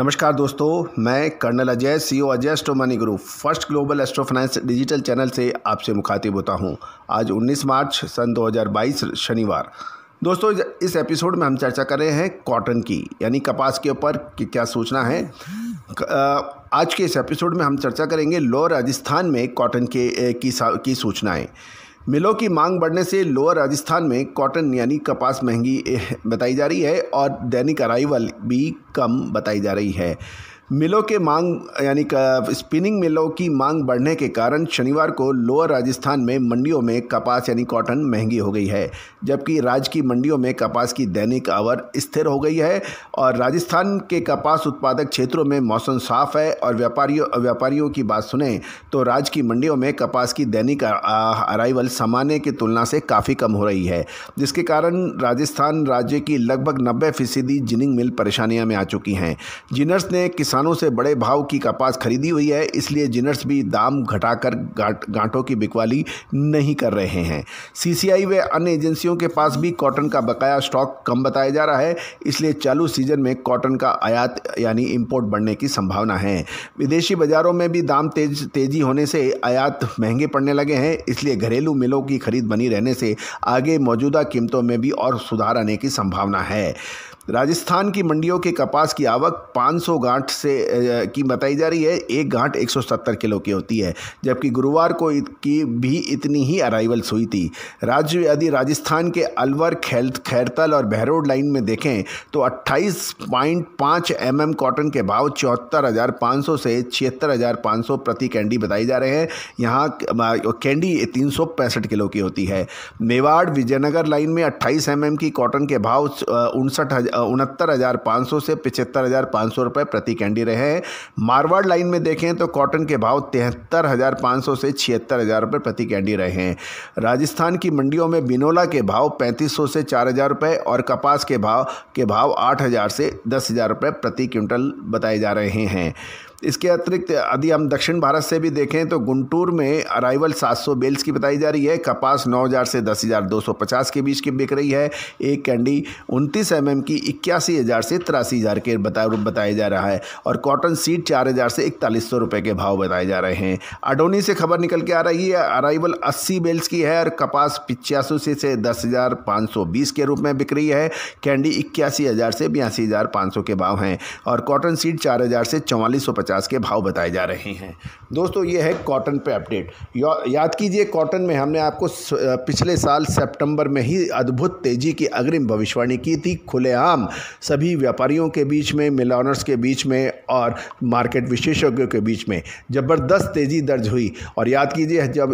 नमस्कार दोस्तों मैं colonel Ajay CEO e Ajay astro money group first global astro finance digital channel से आपसे मुखातिब होता हूं आज 19 मार्च सन 2022 शनिवार दोस्तों इस एपिसोड में हम चर्चा कर रहे हैं कॉटन की यानी कपास के ऊपर कि क्या सोचना है आज के इस एपिसोड में हम चर्चा करेंगे लो राजस्थान में कॉटन के की की सूचनाएँ मिलों की मांग बढ़ने से लोअर राजस्थान में कॉटन यानी कपास महंगी बताई जा रही है और दैनिक अराइवल भी कम बताई जा रही है मिलों के मांग यानी स्पिनिंग मिलों की मांग बढ़ने के कारण शनिवार को लोअर राजस्थान में मंडियों में कपास यानी कॉटन महंगी हो गई है जबकि राज्य की मंडियों में कपास की दैनिक आवर स्थिर हो गई है और राजस्थान के कपास उत्पादक क्षेत्रों में मौसम साफ है और व्यापारियों व्यापारियों की बात सुने तो राज्य की मंडियों में कपास की दैनिक अराइवल सामान्य की तुलना से काफ़ी कम हो रही है जिसके कारण राजस्थान राज्य की लगभग नब्बे फीसदी जिनिंग मिल परेशानियाँ में आ चुकी हैं जिनर्स ने किसान किसानों से बड़े भाव की कपास खरीदी हुई है इसलिए जिनर्स भी दाम घटाकर गांठों की बिकवाली नहीं कर रहे हैं सीसीआई व अन्य एजेंसियों के पास भी कॉटन का बकाया स्टॉक कम बताया जा रहा है इसलिए चालू सीजन में कॉटन का आयात यानी इम्पोर्ट बढ़ने की संभावना है विदेशी बाजारों में भी दाम तेज तेजी होने से आयात महंगे पड़ने लगे हैं इसलिए घरेलू मिलों की खरीद बनी रहने से आगे मौजूदा कीमतों में भी और सुधार आने की संभावना है राजस्थान की मंडियों के कपास की आवक 500 गांठ से की बताई जा रही है एक गांठ 170 किलो की होती है जबकि गुरुवार को की भी इतनी ही अराइवल्स हुई थी राज्य यदि राजस्थान के अलवर खैल्थ खैरतल और बहरोड लाइन में देखें तो 28.5 mm कॉटन के भाव चौहत्तर से छिहत्तर प्रति कैंडी बताई जा रहे हैं यहाँ कैंडी तीन किलो की होती है मेवाड़ विजयनगर लाइन में अट्ठाईस एम mm की कॉटन के भाव उनसठ उनहत्तर हज़ार पाँच सौ से पिछहत्तर हज़ार पाँच सौ रुपये प्रति कैंडी रहे हैं मारवाड़ लाइन में देखें तो कॉटन के भाव तिहत्तर हज़ार पाँच सौ से छिहत्तर हज़ार रुपये प्रति कैंडी रहे हैं राजस्थान की मंडियों में बिनोला के भाव पैंतीस सौ से चार हज़ार रुपये और कपास के भाव के भाव आठ हज़ार से दस हज़ार रुपये प्रति क्विंटल बताए जा रहे हैं इसके अतिरिक्त यदि हम दक्षिण भारत से भी देखें तो गुंटूर में अराइवल 700 बेल्स की बताई जा रही है कपास 9000 से 10,250 के बीच की बिक रही है एक कैंडी उनतीस एम की इक्यासी हज़ार से तिरासी हज़ार के बता बताया जा रहा है और कॉटन सीड चार हज़ार से इकतालीस सौ रुपये के भाव बताए जा रहे हैं अडोनी से खबर निकल के आ रही है अराइवल अस्सी बेल्स की है और कपास पिचासी से दस हज़ार पाँच सौ बीस के रूप में बिक रही है कैंडी इक्यासी हज़ार से बयासी हज़ार पाँच सौ के भाव हैं और कॉटन सीड चार हज़ार से चौवालीस पचास के भाव बताए जा रहे हैं दोस्तों ये है कॉटन पे अपडेट याद कीजिए कॉटन में हमने आपको पिछले साल सितंबर में ही अद्भुत तेज़ी की अग्रिम भविष्यवाणी की थी खुलेआम सभी व्यापारियों के बीच में मिलानर्स के बीच में और मार्केट विशेषज्ञों के बीच में ज़बरदस्त तेज़ी दर्ज हुई और याद कीजिए जब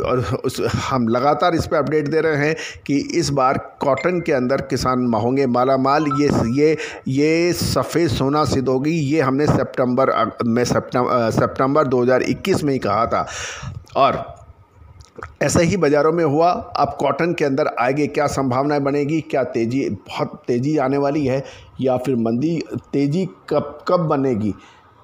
उस हम लगातार इस पर अपडेट दे रहे हैं कि इस बार कॉटन के अंदर किसान होंगे माला माल ये ये ये सफ़ेद सोना सिद्ध होगी ये हमने सितंबर में सप सितंबर 2021 में ही कहा था और ऐसे ही बाज़ारों में हुआ अब कॉटन के अंदर आगे क्या संभावनाएं बनेगी क्या तेज़ी बहुत तेज़ी आने वाली है या फिर मंदी तेज़ी कब कब बनेगी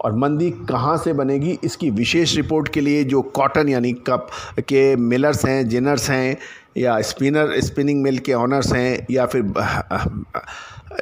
और मंदी कहाँ से बनेगी इसकी विशेष रिपोर्ट के लिए जो कॉटन यानी कप के मिलर्स हैं जिनर्स हैं या स्पिनर स्पिनिंग मिल के ऑनर्स हैं या फिर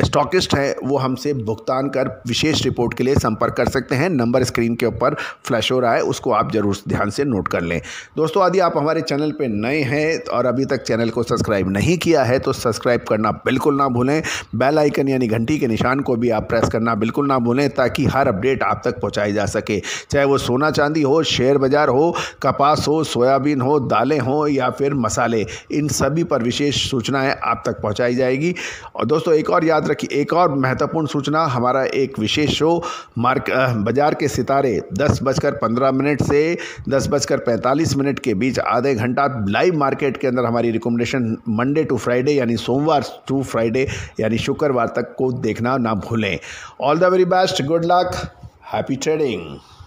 स्टॉकिस्ट हैं वो हमसे भुगतान कर विशेष रिपोर्ट के लिए संपर्क कर सकते हैं नंबर स्क्रीन के ऊपर फ्लैश हो रहा है उसको आप ज़रूर ध्यान से नोट कर लें दोस्तों यदि आप हमारे चैनल पर नए हैं और अभी तक चैनल को सब्सक्राइब नहीं किया है तो सब्सक्राइब करना बिल्कुल ना भूलें बेल आइकन यानी घंटी के निशान को भी आप प्रेस करना बिल्कुल ना भूलें ताकि हर अपडेट आप तक पहुँचाई जा सके चाहे वो सोना चांदी हो शेयर बाजार हो कपास हो सोयाबीन हो दालें हों या फिर मसाले इन सभी पर विशेष सूचनाएँ आप तक पहुँचाई जाएगी और दोस्तों एक और याद याद रखिए एक और महत्वपूर्ण सूचना हमारा एक विशेष शो मार्क बाजार के सितारे दस बजकर पंद्रह मिनट से दस बजकर पैंतालीस मिनट के बीच आधे घंटा लाइव मार्केट के अंदर हमारी रिकमेंडेशन मंडे टू फ्राइडे यानी सोमवार टू फ्राइडे यानी शुक्रवार तक को देखना ना भूलें all the very best good luck happy trading